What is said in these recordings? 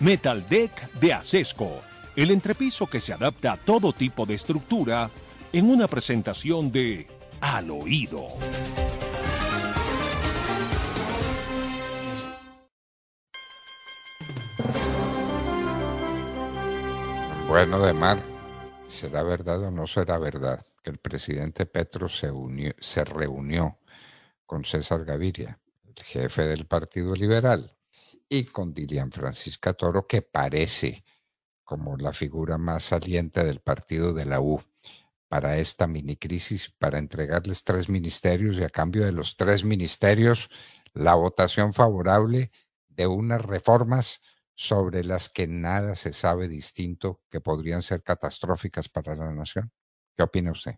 Metal Deck de Acesco, el entrepiso que se adapta a todo tipo de estructura en una presentación de Al Oído. Bueno, de mar, ¿será verdad o no será verdad que el presidente Petro se, unió, se reunió con César Gaviria, el jefe del Partido Liberal? y con Dilian Francisca Toro, que parece como la figura más saliente del partido de la U para esta mini crisis, para entregarles tres ministerios y a cambio de los tres ministerios, la votación favorable de unas reformas sobre las que nada se sabe distinto que podrían ser catastróficas para la nación. ¿Qué opina usted?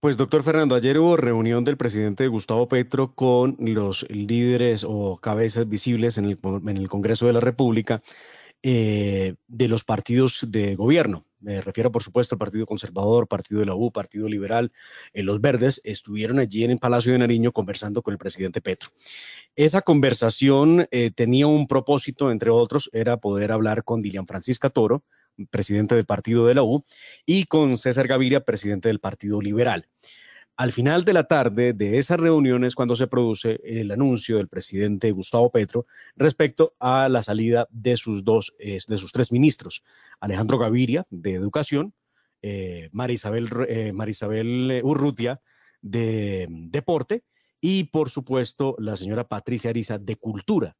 Pues doctor Fernando, ayer hubo reunión del presidente Gustavo Petro con los líderes o cabezas visibles en el, Congreso de la República eh, de los partidos de gobierno. Me refiero, por supuesto, al Partido Conservador, Partido de la U, Partido Liberal, eh, los Verdes, estuvieron allí en el Palacio de Nariño conversando con el presidente Petro. Esa conversación eh, tenía un propósito, entre otros, era poder hablar con Dilian Francisca Toro, presidente del partido de la U, y con César Gaviria, presidente del Partido Liberal. Al final de la tarde de esas reuniones cuando se produce el anuncio del presidente Gustavo Petro respecto a la salida de sus dos, eh, de sus tres ministros, Alejandro Gaviria de Educación, eh, Marisabel eh, Urrutia de mm, Deporte y por supuesto la señora Patricia Ariza de Cultura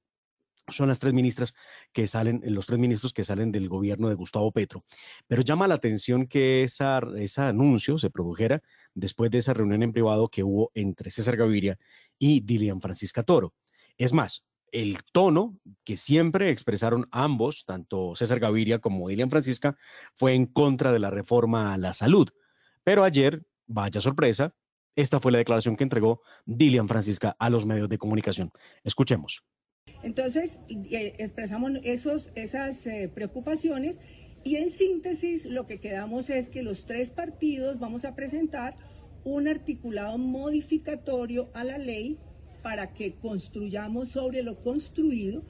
son las tres ministras que salen, los tres ministros que salen del gobierno de Gustavo Petro. Pero llama la atención que esa, ese anuncio se produjera después de esa reunión en privado que hubo entre César Gaviria y Dilian Francisca Toro. Es más, el tono que siempre expresaron ambos, tanto César Gaviria como Dilian Francisca, fue en contra de la reforma a la salud. Pero ayer, vaya sorpresa, esta fue la declaración que entregó Dilian Francisca a los medios de comunicación. Escuchemos. Entonces, eh, expresamos esas eh, preocupaciones y en síntesis lo que quedamos es que los tres partidos vamos a presentar un articulado modificatorio a la ley para que construyamos sobre lo construido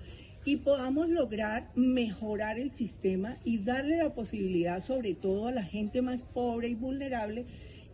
y podamos lograr mejorar el sistema y darle la posibilidad sobre todo a la gente más pobre y vulnerable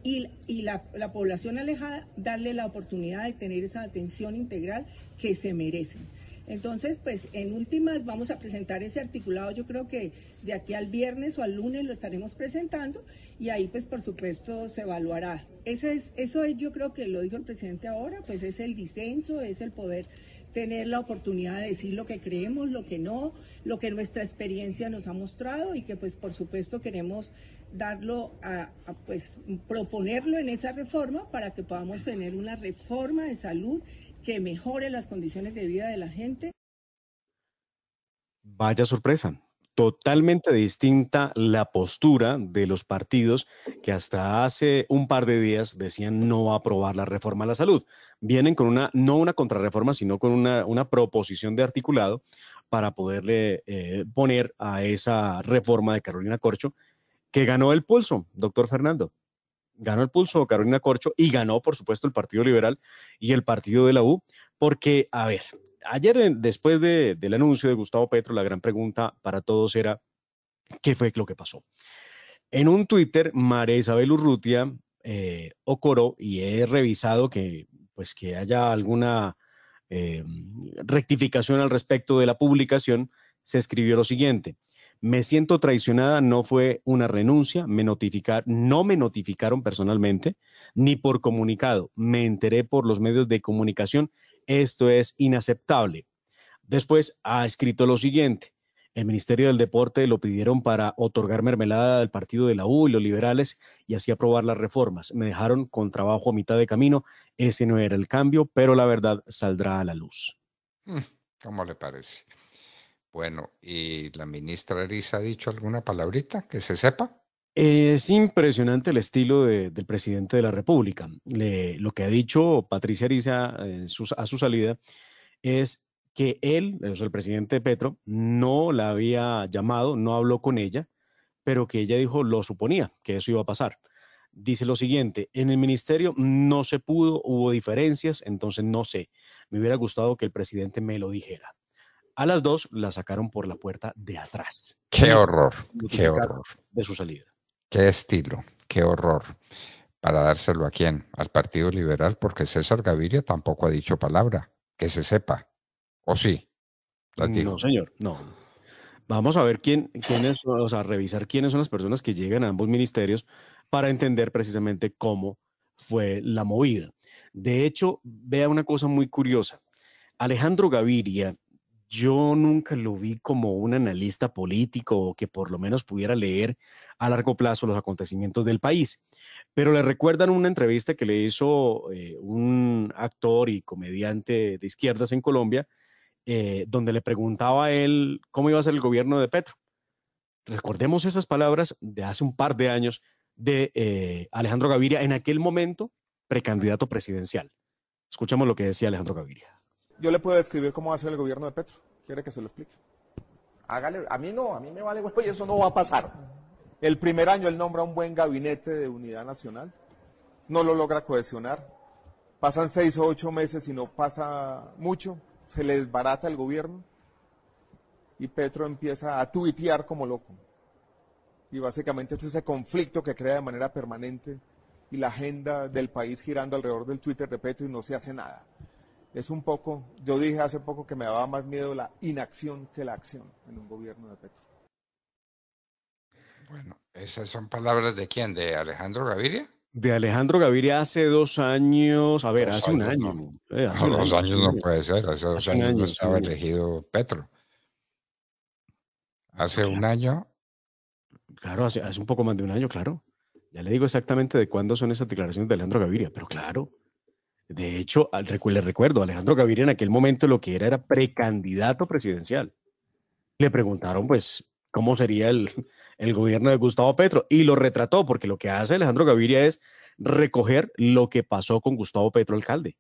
y, la, la, población alejada, darle la oportunidad de tener esa atención integral que se merecen. Entonces, pues en últimas vamos a presentar ese articulado, yo creo que de aquí al viernes o al lunes lo estaremos presentando y ahí pues por supuesto se evaluará. Ese es, eso es, yo creo que lo dijo el presidente ahora, pues es el disenso, es el poder tener la oportunidad de decir lo que creemos, lo que no, lo que nuestra experiencia nos ha mostrado y que pues por supuesto queremos darlo a, a, pues proponerlo en esa reforma para que podamos tener una reforma de salud que mejore las condiciones de vida de la gente. Vaya sorpresa. Totalmente distinta la postura de los partidos que hasta hace un par de días decían no aprobar la reforma a la salud. Vienen con una, no una contrarreforma, sino con una, proposición de articulado para poderle eh, poner a esa reforma de Carolina Corcho que ganó el pulso, doctor Fernando ganó el pulso Carolina Corcho y ganó, por supuesto, el Partido Liberal y el Partido de la U, porque, a ver, ayer eh, después del anuncio de Gustavo Petro, la gran pregunta para todos era, ¿qué fue lo que pasó? En un Twitter, María Isabel Urrutia eh, Ocoró, y he revisado que, pues, que haya alguna eh, rectificación al respecto de la publicación, se escribió lo siguiente. Me siento traicionada, no fue una renuncia, me notificar, no me notificaron personalmente ni por comunicado, me enteré por los medios de comunicación, esto es inaceptable. Después ha escrito lo siguiente, el Ministerio del Deporte lo pidieron para otorgar mermelada al partido de la U y los liberales y así aprobar las reformas. Me dejaron con trabajo a mitad de camino. Ese no era el cambio, pero la verdad saldrá a la luz. Mm, ¿Cómo le parece? Bueno, ¿y la ministra Ariza ha dicho alguna palabrita que se sepa? Es impresionante el estilo del presidente de la República. lo que ha dicho Patricia Ariza a su salida es que él, el presidente Petro, no la había llamado, no habló con ella, pero que ella dijo lo suponía, que eso iba a pasar. Dice lo siguiente, en el ministerio no se pudo, hubo diferencias, entonces no sé. Me hubiera gustado que el presidente me lo dijera. A las dos la sacaron por la puerta de atrás. Qué horror, qué horror. De su salida. Qué estilo, qué horror. Para dárselo a quién? Al Partido Liberal, porque César Gaviria tampoco ha dicho palabra, que se sepa. ¿O sí? No, señor, no. Vamos a ver quién, quiénes, o sea, revisar quiénes son las personas que llegan a ambos ministerios para entender precisamente cómo fue la movida. De hecho, vea una cosa muy curiosa. Alejandro Gaviria yo nunca lo vi como un analista político o que por lo menos pudiera leer a largo plazo los acontecimientos del país. Pero le recuerdan una entrevista que le hizo eh, un actor y comediante de izquierdas en Colombia, eh, donde le preguntaba él cómo iba a ser el gobierno de Petro. Recordemos esas palabras de hace un par de años de eh, Alejandro Gaviria, en aquel momento precandidato presidencial. Escuchamos lo que decía Alejandro Gaviria yo le puedo describir cómo va a ser el gobierno de Petro. ¿Quiere que se lo explique? Hágale, a mí no, a mí me vale pues eso no va a pasar. El primer año él nombra un buen gabinete de unidad nacional, no lo logra cohesionar. Pasan seis o ocho meses y no pasa mucho, se le desbarata el gobierno y Petro empieza a tuitear como loco. Y básicamente es ese conflicto que crea de manera permanente y la agenda del país girando alrededor del Twitter de Petro y no se hace nada es un poco, yo dije hace poco que me daba más miedo la inacción que la acción en un gobierno de Petro. Bueno, esas son palabras de quién, de Alejandro Gaviria. De Alejandro Gaviria hace dos años, a ver, hace un año. Eh, hace dos años no puede ser, hace dos años no estaba elegido Petro. Hace un año. Claro, hace un poco más de un año, claro. Ya le digo exactamente de cuándo son esas declaraciones de Alejandro Gaviria, pero claro. De hecho, le recuerdo, Alejandro Gaviria en aquel momento lo que era era precandidato presidencial. Le preguntaron, pues, cómo sería el, el gobierno de Gustavo Petro y lo retrató, porque lo que hace Alejandro Gaviria es recoger lo que pasó con Gustavo Petro alcalde.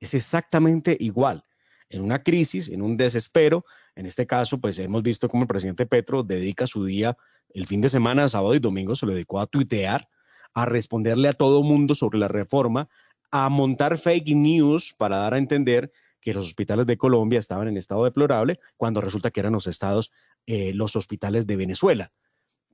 Es exactamente igual en una crisis, en un desespero. En este caso, pues hemos visto cómo el presidente Petro dedica su día, el fin de semana, sábado y domingo, se lo dedicó a tuitear, a responderle a todo mundo sobre la reforma, a montar fake news para dar a entender que los hospitales de Colombia estaban en estado deplorable, cuando resulta que eran los estados, eh, los hospitales de Venezuela.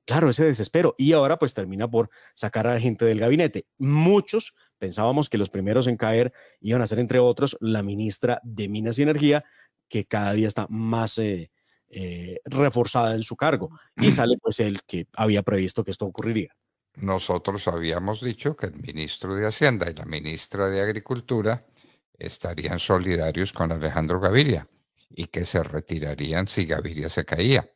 Claro, ese desespero. Y ahora pues termina por sacar a la gente del gabinete. Muchos pensábamos que los primeros en caer iban a ser, entre otros, la ministra de Minas y Energía, que cada día está más eh, eh, reforzada en su cargo. Y sale pues el que había previsto que esto ocurriría nosotros habíamos dicho que el ministro de Hacienda y la ministra de Agricultura estarían solidarios con Alejandro Gaviria y que se retirarían si Gaviria se caía.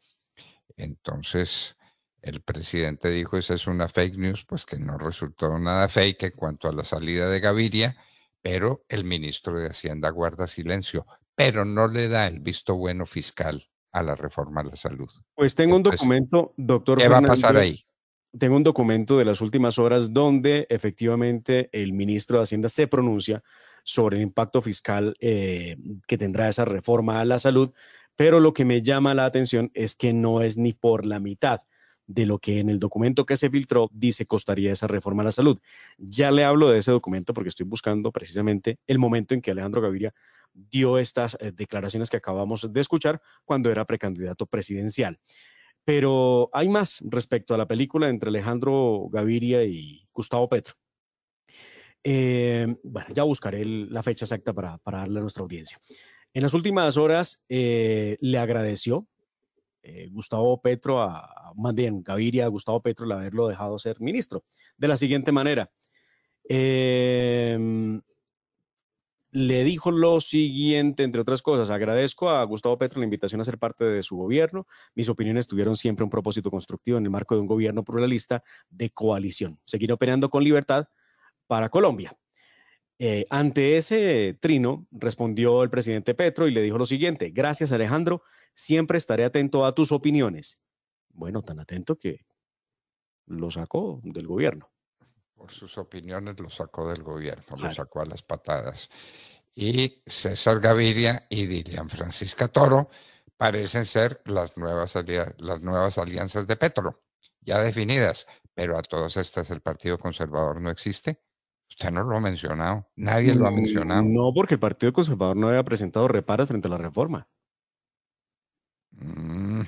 Entonces, el presidente dijo, esa es una fake news, pues que no resultó nada fake en cuanto a la salida de Gaviria, pero el ministro de Hacienda guarda silencio, pero no le da el visto bueno fiscal a la reforma a la salud. Pues tengo un documento, doctor. ¿Qué va a pasar ahí? tengo un documento de las últimas horas donde efectivamente el ministro de Hacienda se pronuncia sobre el impacto fiscal eh, que tendrá esa reforma a la salud, pero lo que me llama la atención es que no es ni por la mitad de lo que en el documento que se filtró dice costaría esa reforma a la salud. Ya le hablo de ese documento porque estoy buscando precisamente el momento en que Alejandro Gaviria dio estas eh, declaraciones que acabamos de escuchar cuando era precandidato presidencial. Pero hay más respecto a la película entre Alejandro Gaviria y Gustavo Petro. Eh, bueno, ya buscaré la fecha exacta para, darle a nuestra audiencia. En las últimas horas eh, le agradeció eh, Gustavo Petro, a, más bien Gaviria, a Gustavo Petro, el haberlo dejado ser ministro, de la siguiente manera le dijo lo siguiente, entre otras cosas, agradezco a Gustavo Petro la invitación a ser parte de su gobierno. Mis opiniones tuvieron siempre un propósito constructivo en el marco de un gobierno pluralista de coalición. Seguir operando con libertad para Colombia. Eh, ante ese trino respondió el presidente Petro y le dijo lo siguiente, gracias Alejandro, siempre estaré atento a tus opiniones. Bueno, tan atento que lo sacó del gobierno por sus opiniones lo sacó del gobierno, lo sacó a las patadas. Y César Gaviria y Dilian Francisca Toro parecen ser las nuevas, las nuevas alianzas de Petro, ya definidas, pero a todas estas el Partido Conservador no existe. Usted no lo ha mencionado, nadie lo ha mencionado. No, porque el Partido Conservador no había presentado reparos frente a la reforma. no,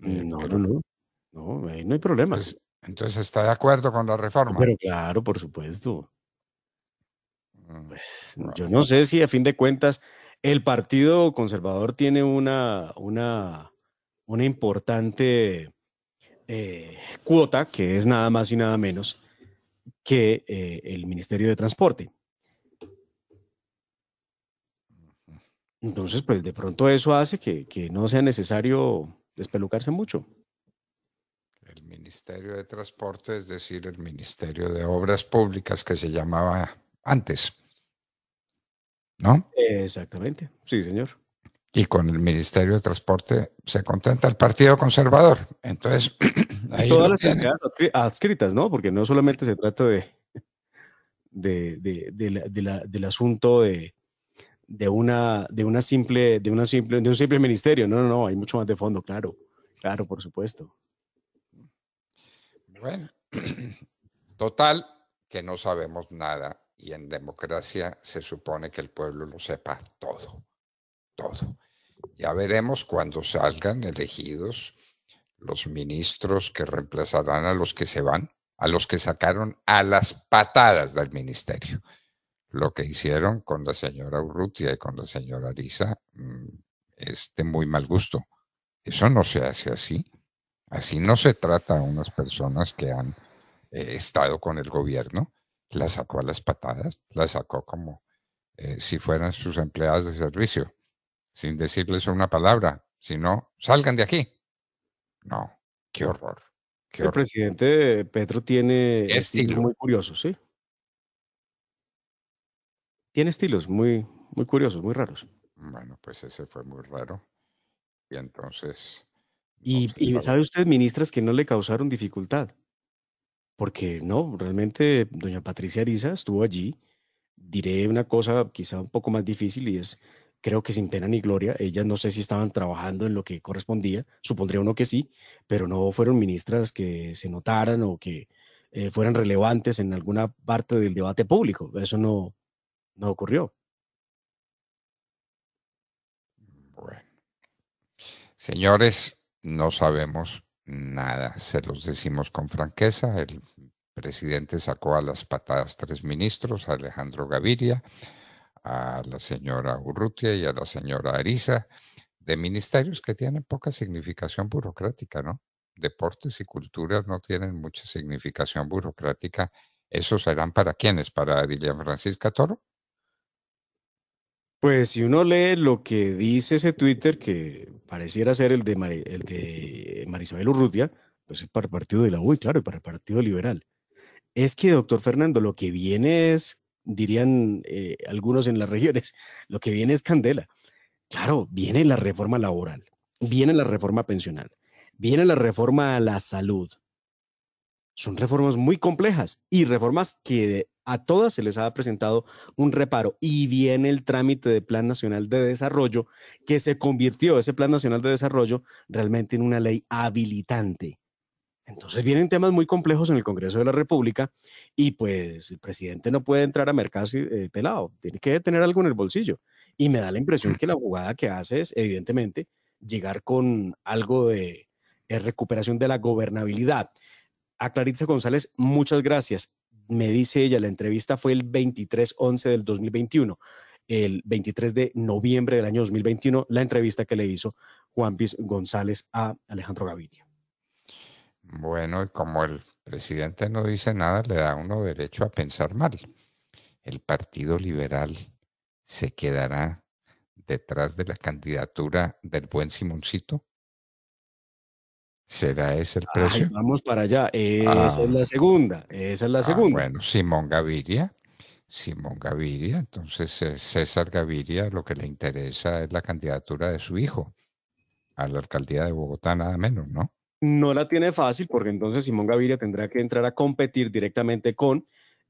no, no, no, no hay problemas. Entonces está de acuerdo con la ah, reforma. Pero claro, por supuesto. Mm, pues, yo no sé si a fin de cuentas el Partido Conservador tiene una, una, importante eh, cuota, que es nada más y nada menos que eh, el Ministerio de Transporte. Entonces, pues de pronto eso hace que, que no sea necesario despelucarse mucho. Ministerio de Transporte, es decir, el Ministerio de Obras Públicas que se llamaba antes. ¿No? Exactamente, sí, señor. Y con el Ministerio de Transporte se contenta el Partido Conservador. Entonces, ahí todas las entidades adscritas, ¿no? Porque no solamente se trata de, de, del asunto de, de una de una simple de una simple de un simple ministerio. No, no, no, hay mucho más de fondo, claro. Claro, por supuesto. Bueno, total, que no sabemos nada y en democracia se supone que el pueblo lo sepa todo, todo. Ya veremos cuando salgan elegidos los ministros que reemplazarán a los que se van, a los que sacaron a las patadas del ministerio. Lo que hicieron con la señora Urrutia y con la señora Arisa mm, es de muy mal gusto. Eso no se hace así. Así no se trata a unas personas que han eh, estado con el gobierno, las sacó a las patadas, las sacó como eh, si fueran sus empleadas de servicio, sin decirles una palabra, sino salgan de aquí. No, qué horror. el presidente Petro tiene estilos muy curiosos, ¿sí? Tiene estilos muy, muy curiosos, muy raros. Bueno, pues ese fue muy raro. Y entonces, y, pues sabe usted, ministras, que no le causaron dificultad. Porque no, realmente doña Patricia Ariza estuvo allí. Diré una cosa quizá un poco más difícil y es, creo que sin pena ni gloria, ellas no sé si estaban trabajando en lo que correspondía, supondría uno que sí, pero no fueron ministras que se notaran o que eh, fueran relevantes en alguna parte del debate público. Eso no, no ocurrió. Señores, no sabemos nada, se los decimos con franqueza. El presidente sacó a las patadas tres ministros, a Alejandro Gaviria, a la señora Urrutia y a la señora Ariza, de ministerios que tienen poca significación burocrática, ¿no? Deportes y cultura no tienen mucha significación burocrática. ¿Esos serán para quiénes? ¿Para Dilian Francisca Toro? Pues si uno lee lo que dice ese Twitter, que pareciera ser el de, el de Marisabel Urrutia, pues es para el partido de la U, claro, y para el partido liberal. Es que, doctor Fernando, lo que viene es, dirían eh, algunos en las regiones, lo que viene es candela. Claro, viene la reforma laboral, viene la reforma pensional, viene la reforma a la salud, son reformas muy complejas y reformas que a todas se les ha presentado un reparo y viene el trámite del Plan Nacional de Desarrollo que se convirtió ese Plan Nacional de Desarrollo realmente en una ley habilitante. Entonces vienen temas muy complejos en el Congreso de la República y pues el presidente no puede entrar a mercados eh, pelado, tiene que tener algo en el bolsillo. Y me da la impresión mm. que la jugada que hace es evidentemente llegar con algo de eh, recuperación de la gobernabilidad. A Claritza González, muchas gracias. Me dice ella, la entrevista fue el 23-11 del 2021, el 23 de noviembre del año 2021, la entrevista que le hizo Juan Piz González a Alejandro Gaviria. Bueno, y como el presidente no dice nada, le da uno derecho a pensar mal. El Partido Liberal se quedará detrás de la candidatura del buen Simoncito. ¿Será ese el precio? vamos para allá. Esa es ah. la segunda. Esa es la ah, segunda. Bueno, Simón Gaviria. Simón Gaviria. Entonces, eh, César Gaviria lo que le interesa es la candidatura de su hijo a la alcaldía de Bogotá, nada menos, ¿no? No la tiene fácil porque entonces Simón Gaviria tendrá que entrar a competir directamente con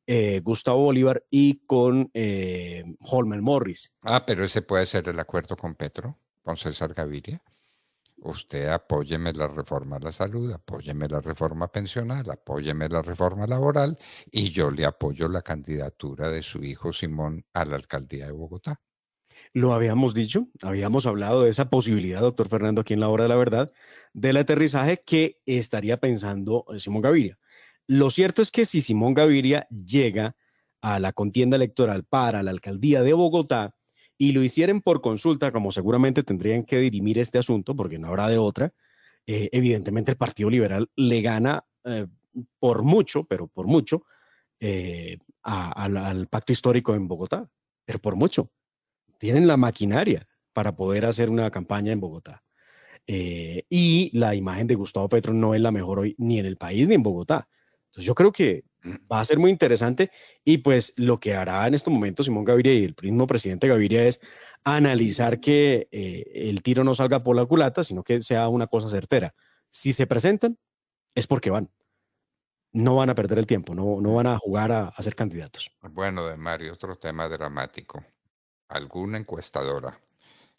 eh, Gustavo Bolívar y con eh, Holmer Morris. Ah, pero ese puede ser el acuerdo con Petro, con César Gaviria usted apóyeme la reforma a la salud, apóyeme la reforma pensional, apóyeme la reforma laboral y yo le apoyo la candidatura de su hijo Simón a la alcaldía de Bogotá. Lo habíamos dicho, habíamos hablado de esa posibilidad, doctor Fernando, aquí en la hora de la verdad, del aterrizaje que estaría pensando eh, Simón Gaviria. Lo cierto es que si Simón Gaviria llega a la contienda electoral para la alcaldía de Bogotá, y lo hicieron por consulta, como seguramente tendrían que dirimir este asunto, porque no habrá de otra, eh, evidentemente el Partido Liberal le gana eh, por mucho, pero por mucho, eh, al pacto histórico en Bogotá, pero por mucho. Tienen la maquinaria para poder hacer una campaña en Bogotá. y la imagen de Gustavo Petro no es la mejor hoy, ni en el país ni en Bogotá. Entonces yo creo que Va a ser muy interesante y pues lo que hará en este momento Simón Gaviria y el mismo presidente Gaviria es analizar que eh, el tiro no salga por la culata, sino que sea una cosa certera. Si se presentan, es porque van. No van a perder el tiempo, no, van a jugar a, a ser candidatos. Bueno, de Mario, otro tema dramático. Alguna encuestadora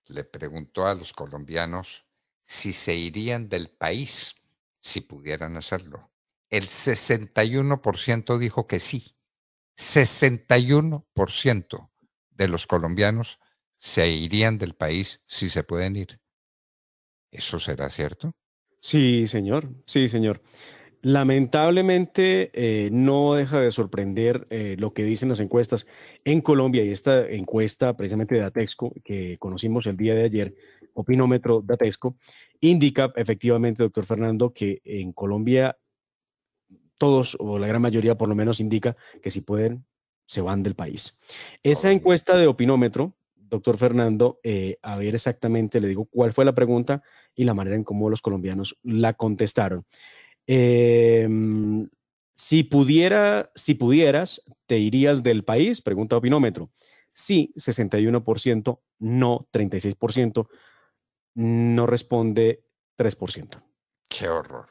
le preguntó a los colombianos si se irían del país si pudieran hacerlo el 61% dijo que sí. 61% de los colombianos se irían del país si se pueden ir. ¿Eso será cierto? Sí, señor, sí, señor. Lamentablemente eh, no deja de sorprender eh, lo que dicen las encuestas en Colombia y esta encuesta precisamente de Atexco que conocimos el día de ayer, opinómetro de Atexco, indica efectivamente, doctor Fernando, que en Colombia todos, o la gran mayoría por lo menos, indica que si pueden, se van del país. Esa encuesta de opinómetro, doctor Fernando, eh, a ver exactamente, le digo cuál fue la pregunta y la manera en cómo los colombianos la contestaron. Em, si, pudiera, si pudieras, ¿te irías del país? Pregunta opinómetro. Sí, 61%, no 36%, no responde 3%. Qué horror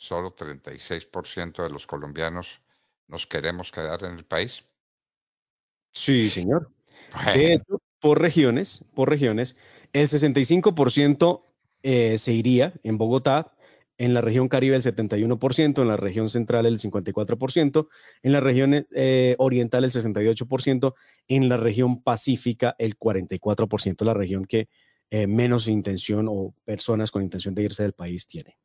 solo 36% de los colombianos nos queremos quedar en el país. Sí, señor. por regiones, por regiones, el 65% eh, se iría en Bogotá, en la región Caribe el 71%, en la región central el 54%, en la región eh, oriental el 68%, en la región pacífica el 44%, la región que eh, menos intención o personas con intención de irse del país tiene.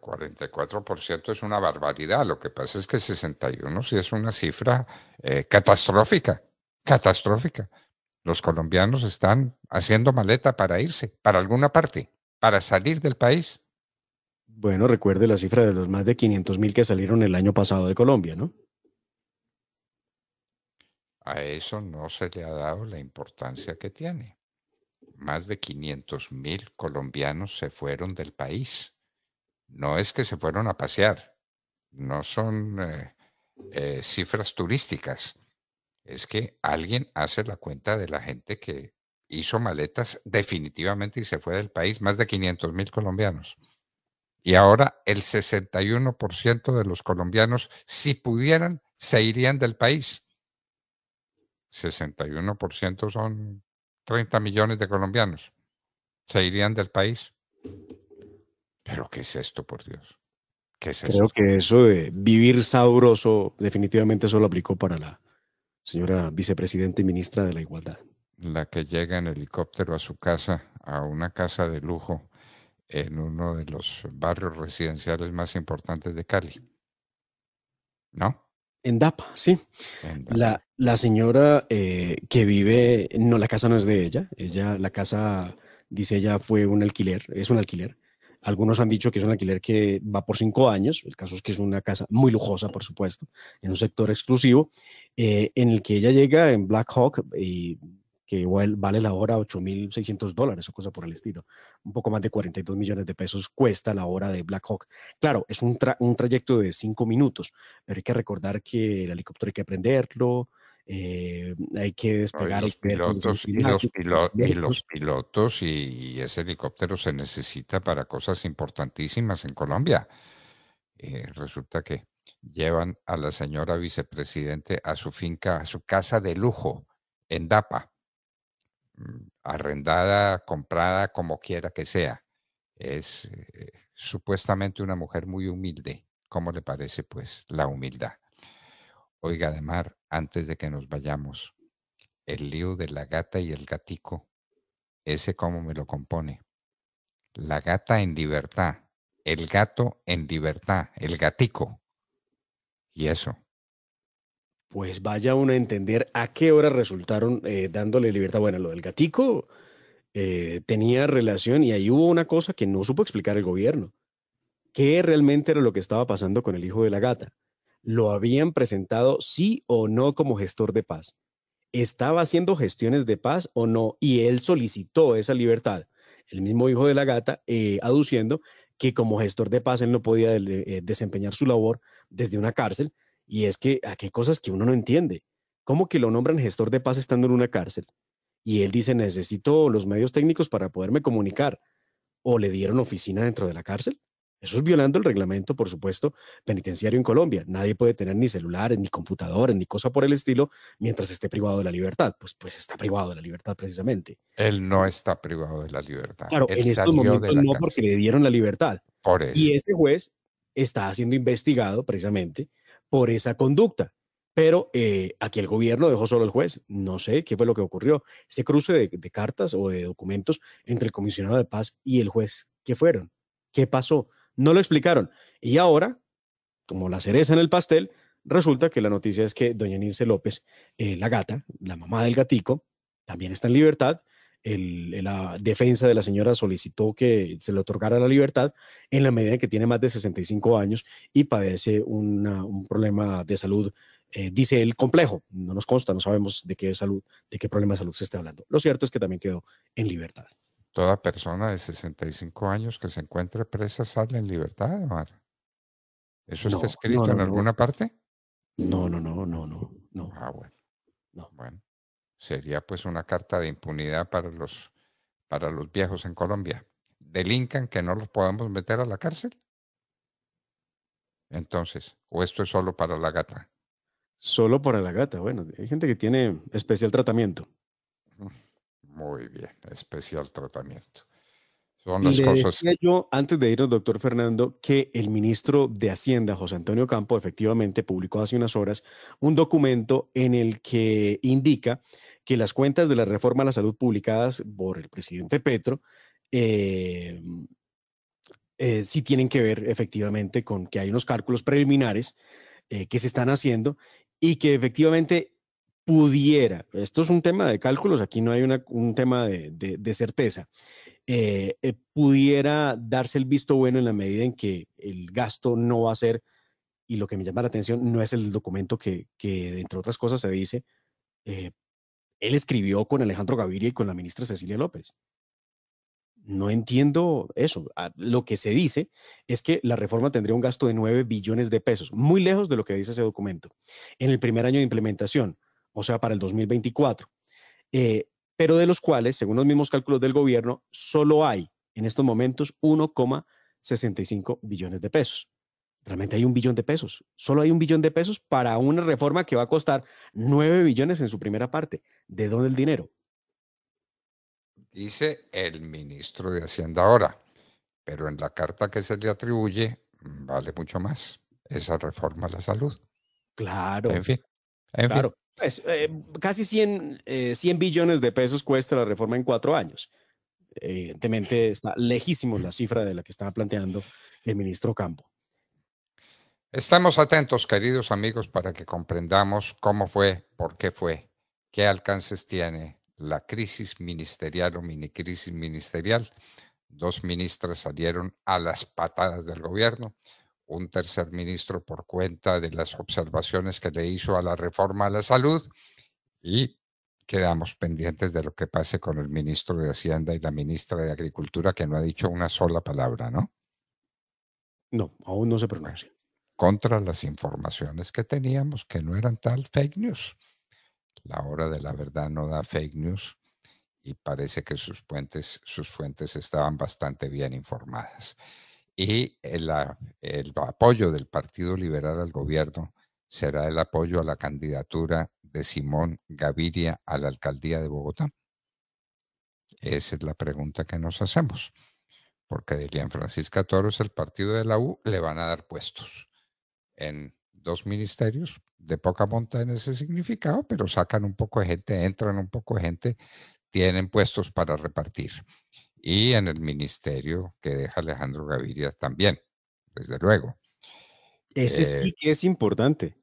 44% es una barbaridad. Lo que pasa es que 61 sí es una cifra eh, catastrófica, catastrófica. Los colombianos están haciendo maleta para irse, para alguna parte, para salir del país. Bueno, recuerde la cifra de los más de 500 mil que salieron el año pasado de Colombia, ¿no? A eso no se le ha dado la importancia que tiene. Más de 500 mil colombianos se fueron del país no es que se fueron a pasear, no son eh, eh, cifras turísticas, es que alguien hace la cuenta de la gente que hizo maletas definitivamente y se fue del país, más de 500 mil colombianos. Y ahora el 61% de los colombianos, si pudieran, se irían del país. 61% son 30 millones de colombianos. Se irían del país. Pero ¿qué es esto, por Dios? ¿Qué Creo que eso de vivir sabroso definitivamente eso aplicó para la señora vicepresidenta y ministra de la Igualdad. La que llega en helicóptero a su casa, a una casa de lujo en uno de los barrios residenciales más importantes de Cali. ¿No? En DAPA, sí. La, señora eh, que vive, no, la casa no es de ella, ella, la casa, dice ella, fue un alquiler, es un alquiler, algunos han dicho que es un alquiler que va por cinco años. El caso es que es una casa muy lujosa, por supuesto, en un sector exclusivo, eh, en el que ella llega en Black Hawk y que igual vale la hora 8.600 dólares o cosa por el estilo. Un poco más de 42 millones de pesos cuesta la hora de Black Hawk. Claro, es un, trayecto de cinco minutos, pero hay que recordar que el helicóptero hay que aprenderlo. Eh, hay que despegar y los, pilotos, y los, pilotos y, ese helicóptero se necesita para cosas importantísimas en Colombia. Eh, resulta que llevan a la señora vicepresidente a su finca, a su casa de lujo en Dapa, mm, arrendada, comprada, como quiera que sea. Es eh, supuestamente una mujer muy humilde. ¿Cómo le parece, pues, la humildad? Oiga, Demar, antes de que nos vayamos, el lío de la gata y el gatico, ese cómo me lo compone. La gata en libertad, el gato en libertad, el gatico. Y eso. Pues vaya uno a entender a qué hora resultaron eh, dándole libertad. Bueno, lo del gatico eh, tenía relación y ahí hubo una cosa que no supo explicar el gobierno. ¿Qué realmente era lo que estaba pasando con el hijo de la gata? lo habían presentado sí o no como gestor de paz. ¿Estaba haciendo gestiones de paz o no? Y él solicitó esa libertad. El mismo hijo de la gata, eh, aduciendo que como gestor de paz él no podía eh, desempeñar su labor desde una cárcel. Y es que aquí ah, hay cosas que uno no entiende. ¿Cómo que lo nombran gestor de paz estando en una cárcel? Y él dice, necesito los medios técnicos para poderme comunicar. ¿O le dieron oficina dentro de la cárcel? Eso es violando el reglamento, por supuesto, penitenciario en Colombia. Nadie puede tener ni celulares, ni computadores, ni cosa por el estilo, mientras esté privado de la libertad. Pues, pues está privado de la libertad precisamente. Él no está privado de la libertad. Claro, en estos momentos no porque le dieron la libertad. Y ese juez está siendo investigado precisamente por esa conducta. Pero eh, aquí el gobierno dejó solo al juez. No sé qué fue lo que ocurrió. Se cruce de, de cartas o de documentos entre el comisionado de paz y el juez, ¿qué fueron? ¿Qué pasó? No lo explicaron. Y ahora, como la cereza en el pastel, resulta que la noticia es que doña Nilce López, eh, la gata, la mamá del gatico, también está en libertad. El, eh, la defensa de la señora solicitó que se le otorgara la libertad en la medida en que tiene más de 65 años y padece un problema de salud, eh, dice el complejo. No nos consta, no sabemos de qué salud, de qué problema de salud se está hablando. Lo cierto es que también quedó en libertad. Toda persona de 65 años que se encuentre presa sale en libertad, mar. ¿Eso está escrito en alguna parte? No, no, no, no, no, no. Ah, bueno. Bueno, sería pues una carta de impunidad para los, para los viejos en Colombia. Delincan que no los podamos meter a la cárcel. Entonces, ¿o esto es solo para la gata? Solo para la gata. Bueno, hay gente que tiene especial tratamiento. Muy bien, especial tratamiento. Son las cosas. Decía yo, antes de irnos, doctor Fernando, que el ministro de Hacienda, José Antonio Campo, efectivamente publicó hace unas horas un documento en el que indica que las cuentas de la reforma a la salud publicadas por el presidente Petro eh, eh, sí tienen que ver efectivamente con que hay unos cálculos preliminares eh, que se están haciendo y que efectivamente pudiera, esto es un tema de cálculos, aquí no hay un tema de, certeza, eh, eh, pudiera darse el visto bueno en la medida en que el gasto no va a ser, y lo que me llama la atención no es el documento que, entre otras cosas se dice, eh, él escribió con Alejandro Gaviria y con la ministra Cecilia López. No entiendo eso. Ah, lo que se dice es que la reforma tendría un gasto de 9 billones de pesos, muy lejos de lo que dice ese documento, en el primer año de implementación o sea, para el 2024, eh, pero de los cuales, según los mismos cálculos del gobierno, solo hay en estos momentos 1,65 billones de pesos. Realmente hay un billón de pesos. Solo hay un billón de pesos para una reforma que va a costar 9 billones en su primera parte. ¿De dónde el dinero? Dice el ministro de Hacienda ahora, pero en la carta que se le atribuye vale mucho más esa reforma a la salud. Claro. En fin, en claro. Pues, eh, casi 100, eh, billones de pesos cuesta la reforma en cuatro años. Evidentemente está lejísimo la cifra de la que estaba planteando el ministro Campo. Estamos atentos, queridos amigos, para que comprendamos cómo fue, por qué fue, qué alcances tiene la crisis ministerial o mini crisis ministerial. Dos ministras salieron a las patadas del gobierno un tercer ministro por cuenta de las observaciones que le hizo a la reforma a la salud y quedamos pendientes de lo que pase con el ministro de Hacienda y la ministra de Agricultura que no ha dicho una sola palabra, ¿no? No, aún no se pronuncia. Contra las informaciones que teníamos que no eran tal fake news. La hora de la verdad no da fake news y parece que sus fuentes, sus fuentes estaban bastante bien informadas y el, apoyo del Partido Liberal al gobierno será el apoyo a la candidatura de Simón Gaviria a la alcaldía de Bogotá. Esa es la pregunta que nos hacemos, porque dirían Francisca Toros, el partido de la U le van a dar puestos en dos ministerios de poca monta en ese significado, pero sacan un poco de gente, entran un poco de gente, tienen puestos para repartir y en el ministerio que deja Alejandro Gaviria también, desde luego. Ese eh sí que es importante,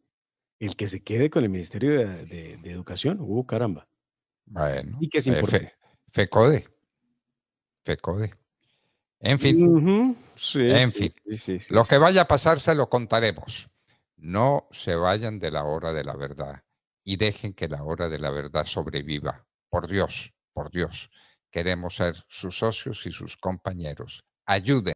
el que se quede con el Ministerio de, Educación, uh, caramba. Bueno. Y que es eh, importante. FECODE. FECODE. En fin, en lo que vaya a pasar se lo contaremos. No se vayan de la hora de la verdad y dejen que la hora de la verdad sobreviva. Por Dios, por Dios. Queremos ser sus socios y sus compañeros. Ayuden.